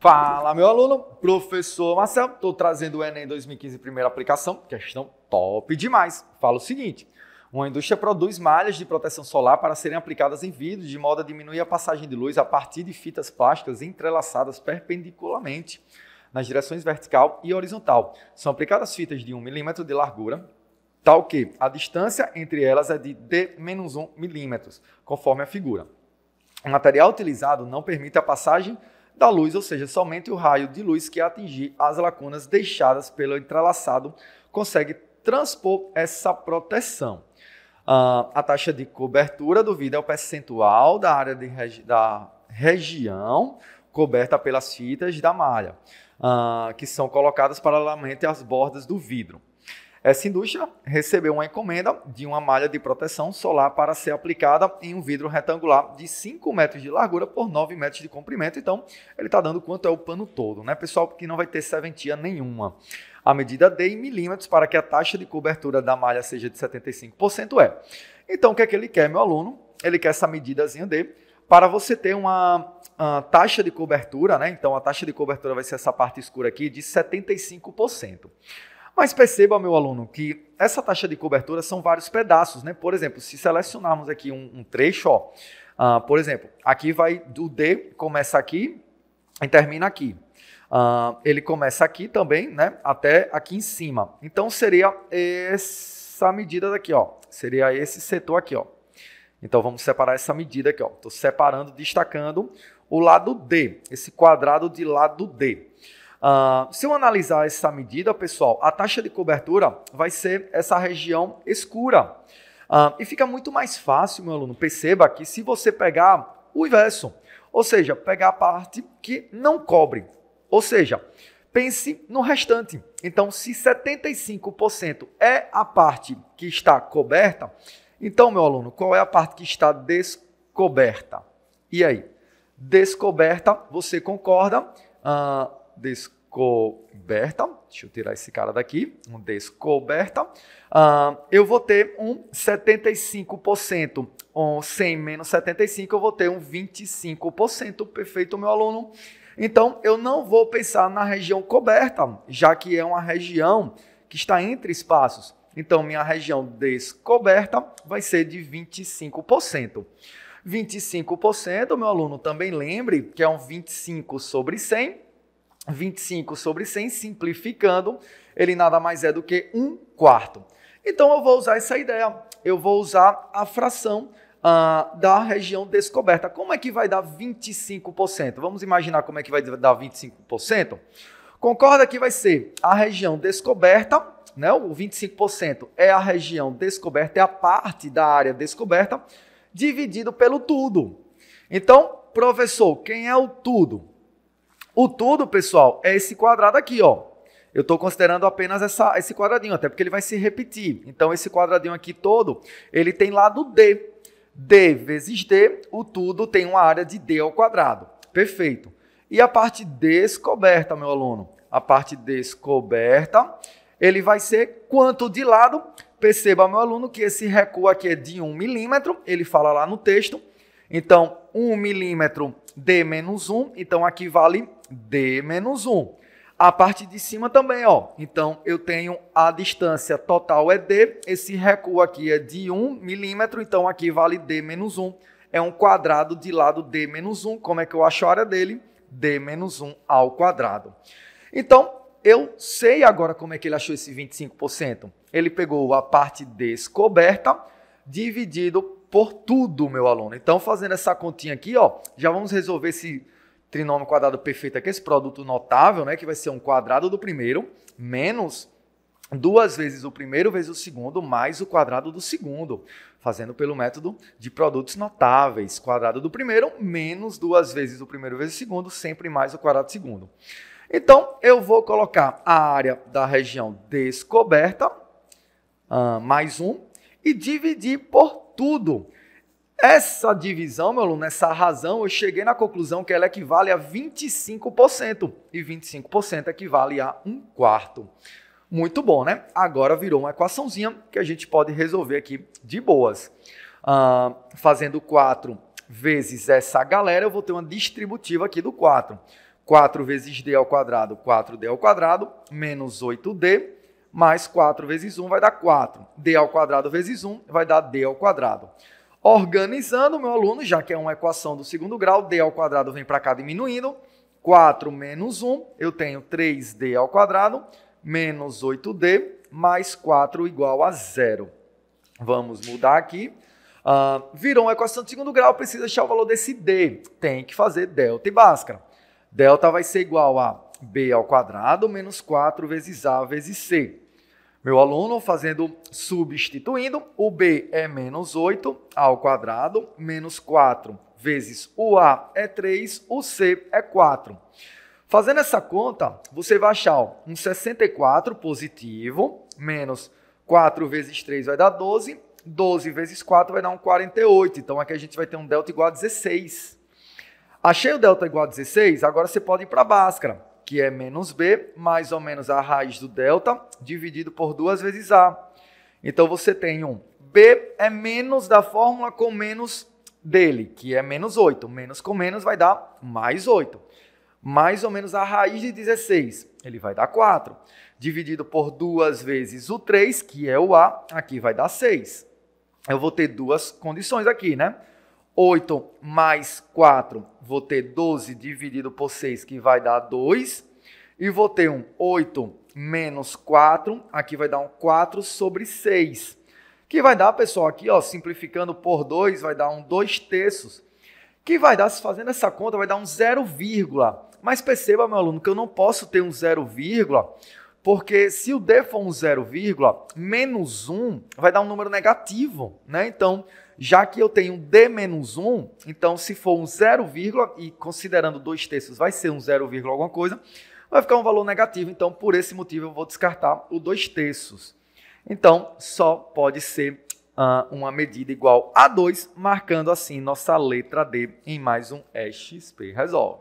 Fala, meu aluno, professor Marcelo. Estou trazendo o Enem 2015 primeira aplicação, é questão top demais. Fala o seguinte: uma indústria produz malhas de proteção solar para serem aplicadas em vidro, de modo a diminuir a passagem de luz a partir de fitas plásticas entrelaçadas perpendicularmente nas direções vertical e horizontal. São aplicadas fitas de 1 milímetro de largura, tal que a distância entre elas é de D-1 milímetros, conforme a figura. O material utilizado não permite a passagem da luz, ou seja, somente o raio de luz que atingir as lacunas deixadas pelo entrelaçado consegue transpor essa proteção. Uh, a taxa de cobertura do vidro é o percentual da área regi da região coberta pelas fitas da malha, uh, que são colocadas paralelamente às bordas do vidro. Essa indústria recebeu uma encomenda de uma malha de proteção solar para ser aplicada em um vidro retangular de 5 metros de largura por 9 metros de comprimento. Então, ele está dando quanto é o pano todo, né, pessoal? Porque não vai ter serventia nenhuma. A medida D em milímetros para que a taxa de cobertura da malha seja de 75% é. Então, o que é que ele quer, meu aluno? Ele quer essa medidazinha D para você ter uma, uma taxa de cobertura, né? Então, a taxa de cobertura vai ser essa parte escura aqui de 75%. Mas perceba, meu aluno, que essa taxa de cobertura são vários pedaços, né? Por exemplo, se selecionarmos aqui um, um trecho, ó, uh, por exemplo, aqui vai do D, começa aqui e termina aqui. Uh, ele começa aqui também, né? Até aqui em cima. Então seria essa medida daqui, ó. Seria esse setor aqui, ó. Então vamos separar essa medida aqui, ó. Estou separando, destacando o lado D, esse quadrado de lado D. Uh, se eu analisar essa medida, pessoal, a taxa de cobertura vai ser essa região escura. Uh, e fica muito mais fácil, meu aluno, perceba que se você pegar o inverso, ou seja, pegar a parte que não cobre, ou seja, pense no restante. Então, se 75% é a parte que está coberta, então, meu aluno, qual é a parte que está descoberta? E aí? Descoberta, você concorda? Uh, descoberta, deixa eu tirar esse cara daqui, um descoberta, uh, eu vou ter um 75%, um 100 menos 75, eu vou ter um 25%, perfeito, meu aluno. Então, eu não vou pensar na região coberta, já que é uma região que está entre espaços. Então, minha região descoberta vai ser de 25%. 25%, meu aluno, também lembre que é um 25 sobre 100, 25 sobre 100, simplificando, ele nada mais é do que um quarto. Então eu vou usar essa ideia, eu vou usar a fração ah, da região descoberta. Como é que vai dar 25%? Vamos imaginar como é que vai dar 25%? Concorda que vai ser a região descoberta, né? O 25% é a região descoberta, é a parte da área descoberta, dividido pelo tudo. Então, professor, quem é o tudo? O todo, pessoal, é esse quadrado aqui, ó. Eu estou considerando apenas essa, esse quadradinho, até porque ele vai se repetir. Então, esse quadradinho aqui todo, ele tem lado D. D vezes D, o tudo tem uma área de D ao quadrado. Perfeito. E a parte descoberta, meu aluno? A parte descoberta, ele vai ser quanto de lado? Perceba, meu aluno, que esse recuo aqui é de 1 milímetro. Ele fala lá no texto. Então, 1 milímetro D menos 1. Então, aqui vale D menos 1. A parte de cima também, ó. Então, eu tenho a distância total é D, esse recuo aqui é de 1 milímetro, então aqui vale D menos 1. É um quadrado de lado D menos 1. Como é que eu acho a área dele? D menos 1 ao quadrado. Então, eu sei agora como é que ele achou esse 25%. Ele pegou a parte descoberta dividido por tudo, meu aluno. Então, fazendo essa continha aqui, ó, já vamos resolver esse trinômio quadrado perfeito aqui, esse produto notável, né, que vai ser um quadrado do primeiro menos duas vezes o primeiro vezes o segundo mais o quadrado do segundo, fazendo pelo método de produtos notáveis, quadrado do primeiro menos duas vezes o primeiro vezes o segundo, sempre mais o quadrado do segundo. Então, eu vou colocar a área da região descoberta, uh, mais um, e dividir por tudo. Essa divisão, meu aluno, essa razão, eu cheguei na conclusão que ela equivale a 25%. E 25% equivale a um quarto. Muito bom, né? Agora virou uma equaçãozinha que a gente pode resolver aqui de boas. Uh, fazendo 4 vezes essa galera, eu vou ter uma distributiva aqui do 4. 4 vezes d ao quadrado, 4d ao quadrado, menos 8d, mais 4 vezes 1 vai dar 4. d ao quadrado vezes 1 vai dar d ao quadrado. Organizando o meu aluno, já que é uma equação do segundo grau, d ao quadrado vem para cá diminuindo. 4 menos 1, eu tenho 3d ao quadrado menos 8d mais 4 igual a zero. Vamos mudar aqui. Uh, virou uma equação de segundo grau, precisa achar o valor desse d. Tem que fazer delta e báscara. Delta vai ser igual a b ao quadrado menos 4 vezes a vezes c meu aluno, fazendo substituindo, o b é menos 8 ao quadrado, menos 4 vezes o a é 3, o c é 4. Fazendo essa conta, você vai achar ó, um 64 positivo, menos 4 vezes 3 vai dar 12, 12 vezes 4 vai dar um 48, então aqui a gente vai ter um delta igual a 16. Achei o delta igual a 16, agora você pode ir para a báscara que é menos b, mais ou menos a raiz do delta, dividido por duas vezes a. Então você tem um b é menos da fórmula com menos dele, que é menos 8. Menos com menos vai dar mais 8. Mais ou menos a raiz de 16, ele vai dar 4. Dividido por duas vezes o 3, que é o a, aqui vai dar 6. Eu vou ter duas condições aqui, né? 8 mais 4, vou ter 12 dividido por 6, que vai dar 2. E vou ter um 8 menos 4, aqui vai dar um 4 sobre 6. Que vai dar, pessoal, aqui, ó, simplificando por 2, vai dar um 2 terços. Que vai dar, se fazendo essa conta, vai dar um 0, mas perceba, meu aluno, que eu não posso ter um 0, porque se o D for um zero vírgula, menos 1 vai dar um número negativo, né? Então, já que eu tenho D menos 1, então se for um zero vírgula, e considerando 2 terços vai ser um zero vírgula alguma coisa, vai ficar um valor negativo. Então, por esse motivo, eu vou descartar o 2 terços. Então, só pode ser uh, uma medida igual a 2, marcando assim nossa letra D em mais um XP Resolve.